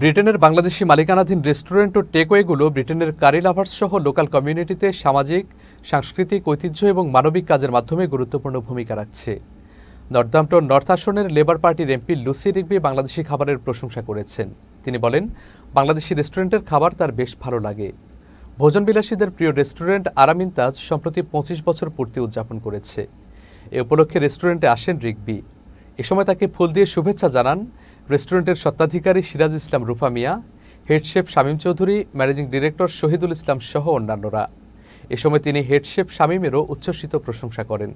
ব্রিটেনের বাংলাদেশি মালিকানাধীন রেস্টুরেন্ট ও টেকওয়েগুলো ব্রিটেনের কারি লাভার্স সহ লোকাল কমিউনিটিতে সামাজিক সাংস্কৃতিক ঐতিহ্য এবং মানবিক কাজের মাধ্যমে গুরুত্বপূর্ণ ভূমিকা রাখছে নর্দাম্পটন নর্থ আসনের লেবার পার্টির এমপি লুসি রিগবি বাংলাদেশি খাবারের প্রশংসা করেছেন তিনি বলেন বাংলাদেশি রেস্টুরেন্টের খাবার তার বেশ ভালো লাগে ভোজনবিলাসীদের প্রিয় রেস্টুরেন্ট তাজ সম্প্রতি পঁচিশ বছর পূর্তি উদযাপন করেছে এ উপলক্ষে রেস্টুরেন্টে আসেন রিগবি এ সময় তাকে ফুল দিয়ে শুভেচ্ছা জানান রেস্টুরেন্টের স্বত্বাধিকারী Siraj Islam Rufa Miah head chef Shamim Chowdhury managing director Shahidul Islam সহ অন্যান্যরা এ সময় তিনি হেডশেফ শামীমেরও উচ্ছ্বসিত প্রশংসা করেন